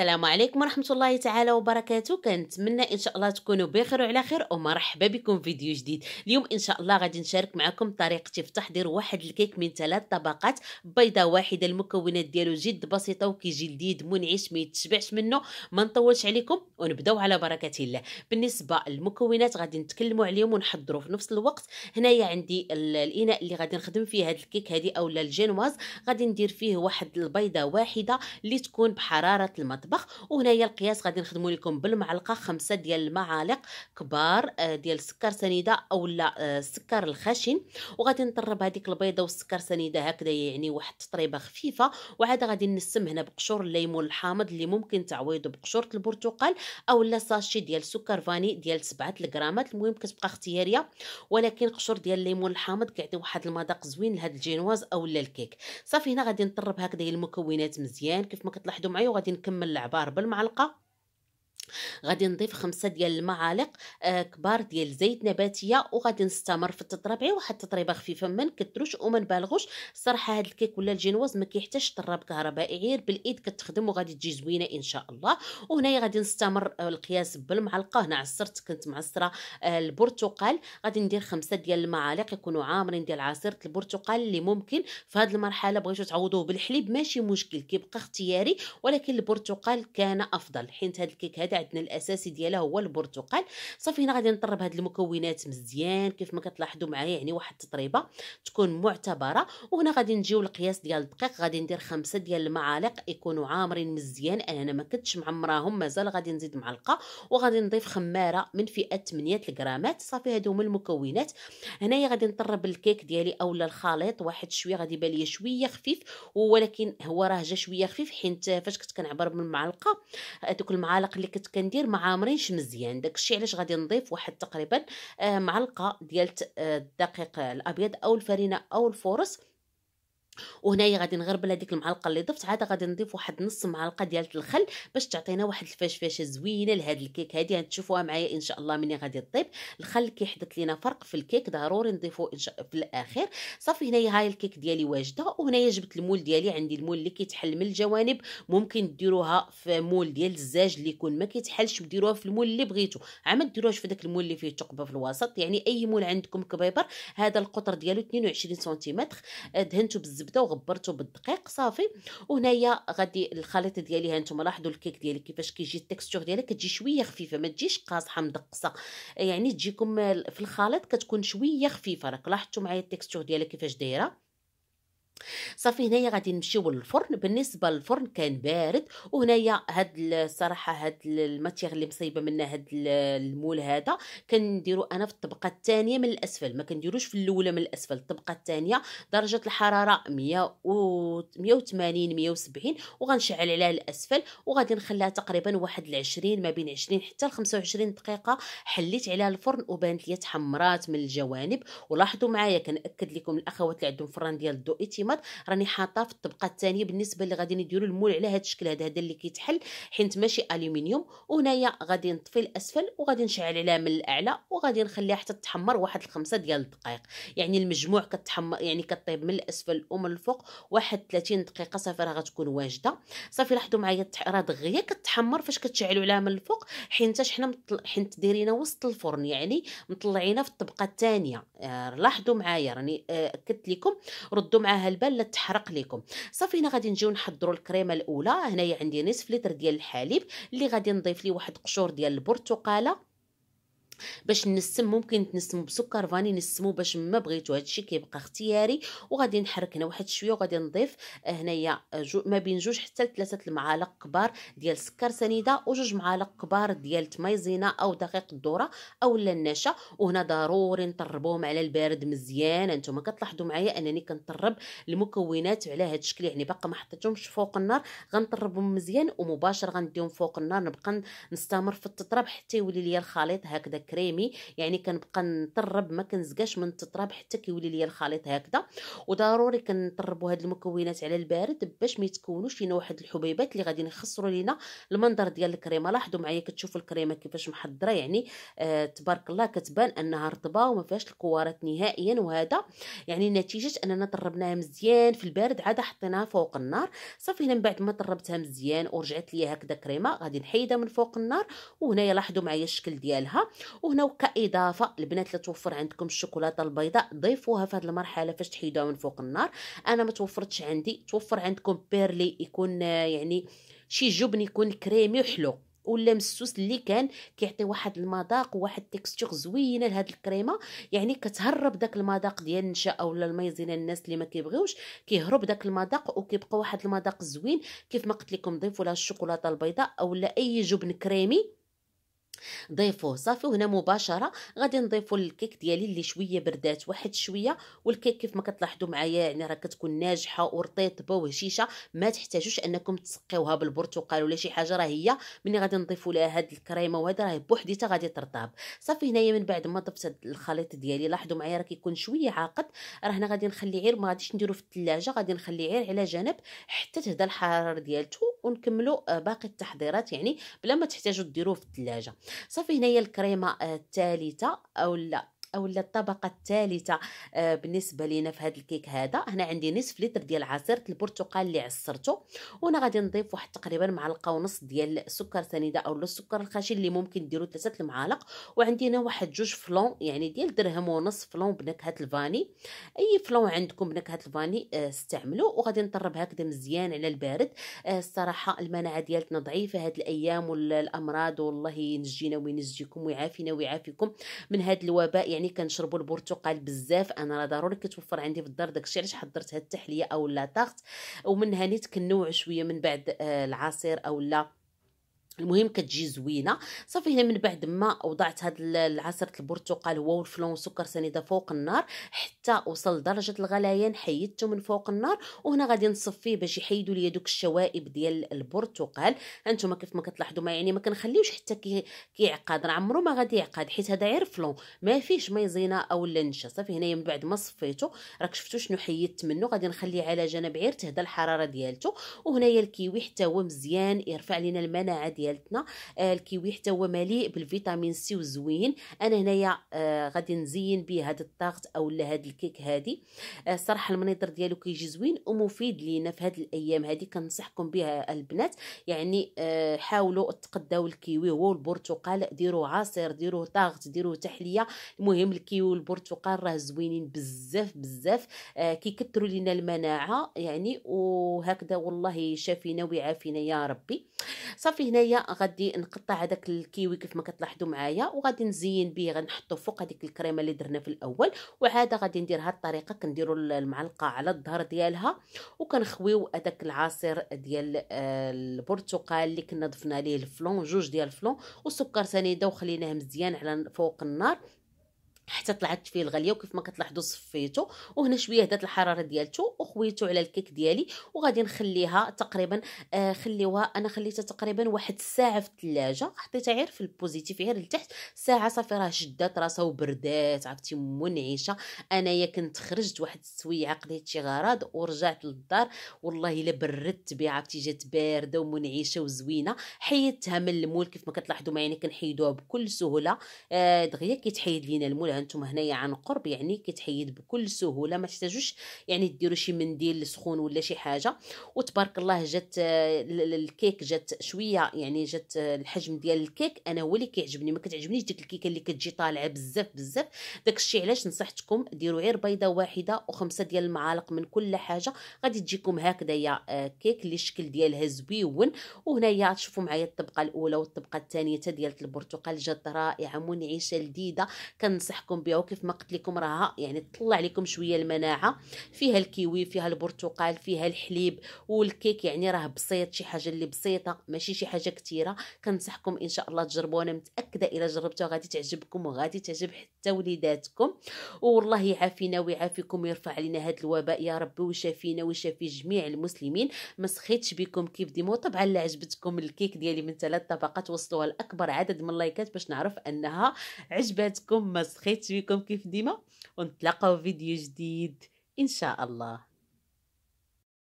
السلام عليكم ورحمه الله تعالى وبركاته كنتمنى ان شاء الله تكونوا بخير وعلى خير ومرحبا بكم في فيديو جديد اليوم ان شاء الله غادي نشارك معكم طريقتي في تحضير واحد الكيك من ثلاث طبقات بيضه واحده المكونات ديالو جد بسيطه وكيجي لذيذ منعش ما يتشبعش منه ما نطولش عليكم ونبداو على بركه الله بالنسبه للمكونات غادي نتكلموا عليهم ونحضروا في نفس الوقت هنايا عندي الاناء اللي غادي نخدم فيه هذا الكيك هذه اولا الجينواز غادي ندير فيه واحد البيضه واحده اللي تكون بحراره المطبخ المطبخ وهنايا القياس غادي نخدموا لكم بالمعلقه خمسة ديال المعالق كبار آه، ديال السكر سنيده اولا السكر آه، الخشن وغادي نطرب هذيك البيضه والسكر سنيده هكذا يعني واحد التطريبه خفيفه وعاد غادي نسم هنا بقشور الليمون الحامض اللي ممكن تعويضه بقشوره البرتقال اولا ساشي ديال سكر فاني ديال 7 الغرامات المهم كتبقى اختياريه ولكن قشور ديال الليمون الحامض كيعطي واحد المذاق زوين لهاد الجينواز اولا الكيك صافي هنا غادي نطرب هكذا المكونات مزيان كيف ما كتلاحظوا معايا وغادي نكمل العبار بالمعلقه غادي نضيف خمسة ديال المعالق آه كبار ديال زيت نباتيه وغادي نستمر في التطريب غير واحد التطريبه خفيفه ما نكثروش وما نبالغوش الصراحه هاد الكيك ولا الجينواز ما كيحتاجش طراب كهربائي غير بالايد كتخدم وغادي تجي زوينه ان شاء الله وهنايا غادي نستمر آه القياس بالمعلقه هنا عصرت كنت معصره آه البرتقال غادي ندير خمسة ديال المعالق يكونوا عامرين ديال عصيره البرتقال اللي ممكن في هاد المرحله بغيتو تعوضوه بالحليب ماشي مشكل كيبقى اختياري ولكن البرتقال كان افضل حيت هاد الكيك هذا عندنا الاساسي ديالها هو البرتقال صافي هنا غادي نطرب هاد المكونات مزيان كيف ما كتلاحظوا معايا يعني واحد التطريبه تكون معتبره وهنا غادي نجيو للقياس ديال الدقيق غادي ندير خمسة ديال المعالق يكونوا عامرين مزيان انا ما كنتش معمراهم مازال غادي نزيد معلقه وغادي نضيف خماره من فئه 8 الغرامات صافي هادو هما المكونات هنايا غادي نطرب الكيك ديالي اولا الخليط واحد شويه غادي يبان ليا شويه خفيف ولكن هو راه جا شويه خفيف حيت فاش كنت كنعبر بالمعلقه هادوك المعالق اللي كنت كندير ما عامرينش مزيان داكشي علاش غادي نضيف واحد تقريبا آه، معلقه ديال آه، الدقيق الابيض او الفرينه او الفورص وهنايا غادي نغربل هذيك المعلقه اللي ضفت عاد غادي نضيف واحد نص معلقه ديال الخل باش تعطينا واحد الفشفشه زوينه لهذا الكيك هذه غتشوفوها يعني معايا ان شاء الله ملي غادي تطيب الخل كيحدث لينا فرق في الكيك ضروري نضيفو إن شاء في الاخير صافي هنايا هاي الكيك ديالي واجده وهنايا جبت المول ديالي عندي المول اللي كيتحل من الجوانب ممكن ديروها في مول ديال الزاج اللي يكون ما كيتحلش وديروها في المول اللي بغيتو عما ديروهاش في داك المول اللي فيه ثقبه في الوسط يعني اي مول عندكم كبيبر هذا القطر ديالو 22 سنتيمتر دهنتو بالزبده الزبده وغبرته بالدقيق صافي وهنايا غادي الخليط ديالي ها نتوما لاحظوا الكيك ديالي كيفاش كيجي التكستور ديالها كتجي شويه خفيفه ما تجيش قاصحه مدقصه يعني تجيكم في الخليط كتكون شويه خفيفه راك لاحظتوا معايا التكستور ديالها كيفاش دايره صافي هنايا غادي نمشيو للفرن بالنسبه للفرن كان بارد وهنايا هاد الصراحه هاد الماتيغ اللي مصيبه منها هاد المول هذا كنديرو انا في الطبقه الثانيه من الاسفل ما كنديروش في الاولى من الاسفل الطبقه الثانيه درجه الحراره 180 170 وغنشعل عليها الاسفل وغادي نخليها تقريبا واحد العشرين ما بين 20 حتى ل 25 دقيقه حليت عليها الفرن وبانت لي تحمرات من الجوانب ولاحظوا معايا كنأكد لكم الاخوات اللي عندهم فران ديال الضوئي الطماط راني حاطاه في الطبقه الثانيه بالنسبه اللي غادي نديروا المول على هذا الشكل هذا هذا اللي كيتحل حيت ماشي الومنيوم وهنايا غادي نطفي الاسفل وغادي نشعل عليها من الاعلى وغادي نخليها حتى تحمر واحد الخمسة ديال الدقائق يعني المجموع كتحمر يعني كطيب من الاسفل ومن الفوق واحد 30 دقيقه صافي راه غتكون واجده صافي لاحظوا معايا راه دغيا كتحمر فاش كتشعلوا عليها من الفوق حيتاش حنا مطل... حيت دايرينها وسط الفرن يعني مطلعينها في الطبقه الثانيه آه، لاحظوا معايا راني آه، اكدت لكم ردوا معاها البال لا تحرق لكم صافي هنا غادي نجيو نحضروا الكريمه الاولى هنايا عندي نصف لتر ديال الحليب اللي غادي نضيف ليه واحد قشور ديال البرتقاله باش نسم ممكن تنسمو بسكر فاني نسمو باش ما بغيتو هادشي كيبقى اختياري وغادي نحرك هنا واحد شويه وغادي نضيف آه، هنايا ما بين جوج حتى لثلاثه المعالق كبار ديال سكر سنيده وجوج معالق كبار ديال التميزينه او دقيق الذره اولا النشا وهنا ضروري نطربوهم على البارد مزيان انتم كتلاحظوا معايا انني كنطرب المكونات على هاد الشكل يعني باقا ما حطيتهمش فوق النار غنطربهم مزيان ومباشر غنديهم فوق النار نبقى نستمر في التطراب حتى يولي ليا الخليط هكذا كريمي يعني كنبقى نطرب ما كنزقاش من التطراب حتى كيولي ليا الخليط هكذا وضروري كنطربوا هاد المكونات على البارد باش ما يتكونوش لينا واحد الحبيبات اللي غادي نخسروا لينا المنظر ديال الكريمه لاحظوا معايا كتشوفوا الكريمه كيفاش محضره يعني آه تبارك الله كتبان انها رطبه وما فيهاش الكوارات نهائيا وهذا يعني نتيجه اننا طربناها مزيان في البارد عاد حطيناها فوق النار صافي هنا من بعد ما طربتها مزيان ورجعت ليا هكذا كريمه غادي نحيدها من فوق النار وهنايا لاحظوا معايا الشكل ديالها وهنا اضافه البنات اللي توفر عندكم الشوكولاته البيضاء ضيفوها في هذه المرحله فاش تحيدوها من فوق النار انا ما توفرتش عندي توفر عندكم بيرلي يكون آه، يعني شي جبن يكون كريمي وحلو ولا مسوس اللي كان كيعطي واحد المذاق وواحد التكستور زوينه لهاد الكريمه يعني كتهرب داك المذاق ديال النشا اولا المايزينا الناس اللي ما كيبغيوش كيهرب داك المذاق وكيبقى واحد المذاق زوين كيف ما قلت لكم ضيفوا لها الشوكولاته البيضاء اولا اي جبن كريمي ضيفوه صافي وهنا مباشره غادي نضيفوا الكيك ديالي اللي شويه بردات واحد شويه والكيك كيف ما كتلاحظوا معايا يعني راه كتكون ناجحه ورطيطبه وهشيشه ما تحتاجوش انكم تسقيوها بالبرتقال ولا شي حاجه راه هي ملي غادي نضيفوا لها هاد الكريمه وهذا راه بوحديتها غادي ترطاب صافي هنايا من بعد ما ضفت الخليط ديالي لاحظوا معايا راه كيكون شويه عاقد راه هنا غادي نخليه غير ما غاديش نديرو في الثلاجه غادي نخليه غير على جنب حتى تهدى الحراره ديالته ونكملوا آه، باقي التحضيرات يعني بلا ما تحتاجوا ديروه في الثلاجه صافي هنايا الكريمه الثالثه او لا او الطبقه الثالثه آه، بالنسبه لينا في هذا الكيك هذا هنا عندي نصف لتر ديال عصير البرتقال اللي عصرته وانا غادي نضيف واحد تقريبا معلقه ونص ديال سكر سنيده او السكر الخشن اللي ممكن ديروا ثلاثه المعالق وعندي هنا واحد جوج فلون يعني ديال درهم ونص فلون بنكهه الفاني اي فلون عندكم بنكهه الفاني آه، استعملوا وغادي نطرب هكذا مزيان على البارد آه، الصراحه المناعه ديالتنا ضعيفه هاد الايام والامراض والله ينجينا وينجيكم ويعافينا ويعافيكم من هاد الوباء يعني يعني كنشربوا البرتقال بزاف انا راه ضروري كتوفر عندي في الدار داكشي علاش حضرت هاد التحليه اولا طاغت ومنها نيت كنوع شويه من بعد آه، العصير اولا المهم كتجي زوينه صافي هنا من بعد ما وضعت هاد العصره البرتقال هو والفلون والسكر سنيده فوق النار حتى وصل درجه الغليان حيدته من فوق النار وهنا غادي نصفيه باش يحيدوا ليا دوك الشوائب ديال البرتقال هانتوما كيف ما كتلاحظوا ما يعني ما كنخليوش حتى كيعقد راه عمرو ما غادي يعقد حيت هذا غير فلون ما فيهش ما اولا نشا صافي هنايا من بعد ما صفيته راك شفتوا شنو حيدت منه غادي نخليه على جنب غير تهدى الحراره ديالته وهنايا الكيوي حتى هو مزيان يرفع لينا المناعه ديالنا ديالتنا آه، الكيوي حتى هو مليء بالفيتامين سي وزوين انا هنايا آه، غادي نزين به هذا الطاغط اولا هذا الكيك هادي الصراحه آه، المنيطر ديالو كيجي زوين ومفيد لينا في هاد الايام هادي كنصحكم بها البنات يعني حاولوا تقداو الكيوي هو البرتقال ديرو عصير ديرو طاغط ديرو تحليه المهم الكيوي والبرتقال راه زوينين بزاف بزاف كيكثروا لينا المناعه يعني وهكذا والله شافينا ويعافينا يا ربي صافي هنايا غادي نقطع هذاك الكيوي كيف ما كتلاحظوا معايا وغادي نزين به غنحطو فوق هذيك الكريمه اللي درنا في الاول وعاده غادي ندير هذه الطريقه كنديروا المعلقه على الظهر ديالها وكنخويو هذاك العصير ديال آه، البرتقال اللي كنا ضفنا ليه الفلون جوج ديال الفلون والسكر سنيده وخليناه مزيان على فوق النار حتى طلعت فيه الغاليه وكيف ما كتلاحظوا صفيته وهنا شويه هدات الحراره ديالته وخويته على الكيك ديالي وغادي نخليها تقريبا آه خليوها انا خليتها تقريبا واحد الساعه في الثلاجه حطيتها غير في البوزيتيف غير لتحت ساعه صافي راه شدات راسها وبردات عرفتي منعشه انايا كنت خرجت واحد السويعه قضيت شي غرض ورجعت للدار والله الا بردت بها عرفتي جات بارده ومنعشه وزوينه حيدتها من المول كيف ما كتلاحظوا معايا كنحيدوها بكل سهوله آه دغيا كيتحيد لينا المول انتم هنايا عن قرب يعني كتحيد بكل سهوله ما تحتاجوش يعني ديروا شي منديل سخون ولا شي حاجه وتبارك الله جات الكيك جات شويه يعني جات الحجم ديال الكيك انا هو اللي كيعجبني ما كتعجبنيش ديك الكيكه اللي كتجي طالعه بزاف بزاف داك الشيء علاش نصحتكم ديروا غير بيضه واحده وخمسه ديال المعالق من كل حاجه غادي تجيكم هكذايا آه، كيك اللي الشكل ديالها زويون وهنايا تشوفوا معايا الطبقه الاولى والطبقه الثانيه ديال البرتقال جات رائعه منعشه لذيذه كنصحكم صحتكم بها وكيف ما قلت لكم راها يعني تطلع لكم شويه المناعه فيها الكيوي فيها البرتقال فيها الحليب والكيك يعني راه بسيط شي حاجه اللي بسيطه ماشي شي حاجه كثيره كنصحكم ان شاء الله تجربوها انا متاكده الا جربتوها غادي تعجبكم وغادي تعجب حتى وليداتكم والله يعافينا ويعافيكم ويرفع علينا هذا الوباء يا ربي ويشافينا ويشافي جميع المسلمين ما سخيتش بكم كيف ديما طبعا لا عجبتكم الكيك ديالي من ثلاث طبقات وصلوها لاكبر عدد من اللايكات باش نعرف انها عجبتكم ما التقيت بكم كيف ديما ونتلاقاو فيديو جديد ان شاء الله